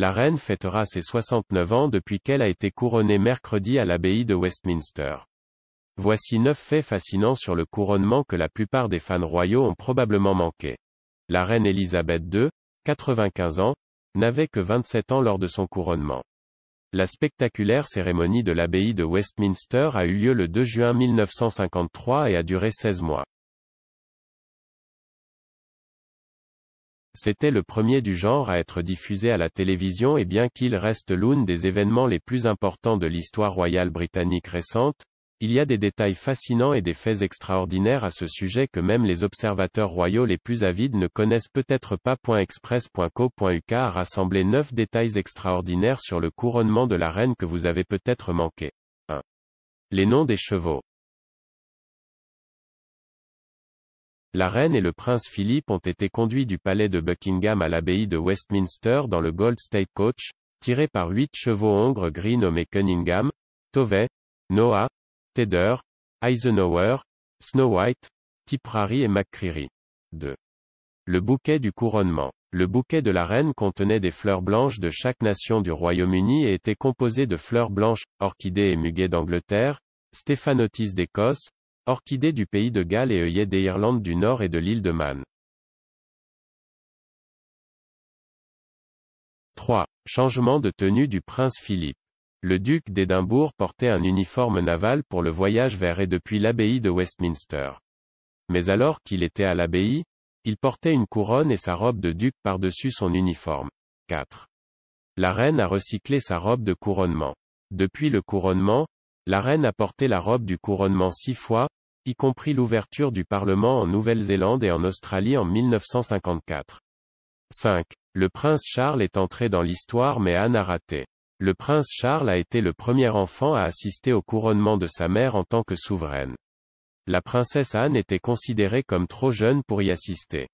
La reine fêtera ses 69 ans depuis qu'elle a été couronnée mercredi à l'abbaye de Westminster. Voici neuf faits fascinants sur le couronnement que la plupart des fans royaux ont probablement manqué. La reine Élisabeth II, 95 ans, n'avait que 27 ans lors de son couronnement. La spectaculaire cérémonie de l'abbaye de Westminster a eu lieu le 2 juin 1953 et a duré 16 mois. C'était le premier du genre à être diffusé à la télévision et bien qu'il reste l'une des événements les plus importants de l'histoire royale britannique récente, il y a des détails fascinants et des faits extraordinaires à ce sujet que même les observateurs royaux les plus avides ne connaissent peut-être pas. Express.co.uk a rassemblé 9 détails extraordinaires sur le couronnement de la reine que vous avez peut-être manqué. 1. Les noms des chevaux. La reine et le prince Philippe ont été conduits du palais de Buckingham à l'abbaye de Westminster dans le Gold State Coach, tiré par huit chevaux hongres gris nommés Cunningham, Tovey, Noah, Tedder, Eisenhower, Snow White, Tiprary et McCreary. 2. Le bouquet du couronnement. Le bouquet de la reine contenait des fleurs blanches de chaque nation du Royaume-Uni et était composé de fleurs blanches, orchidées et muguets d'Angleterre, stéphanotis d'Écosse, Orchidée du pays de Galles et œillets d'Irlande du Nord et de l'île de Man. 3. Changement de tenue du prince Philippe. Le duc d'Édimbourg portait un uniforme naval pour le voyage vers et depuis l'abbaye de Westminster. Mais alors qu'il était à l'abbaye, il portait une couronne et sa robe de duc par-dessus son uniforme. 4. La reine a recyclé sa robe de couronnement. Depuis le couronnement, la reine a porté la robe du couronnement six fois, y compris l'ouverture du Parlement en Nouvelle-Zélande et en Australie en 1954. 5. Le prince Charles est entré dans l'histoire mais Anne a raté. Le prince Charles a été le premier enfant à assister au couronnement de sa mère en tant que souveraine. La princesse Anne était considérée comme trop jeune pour y assister.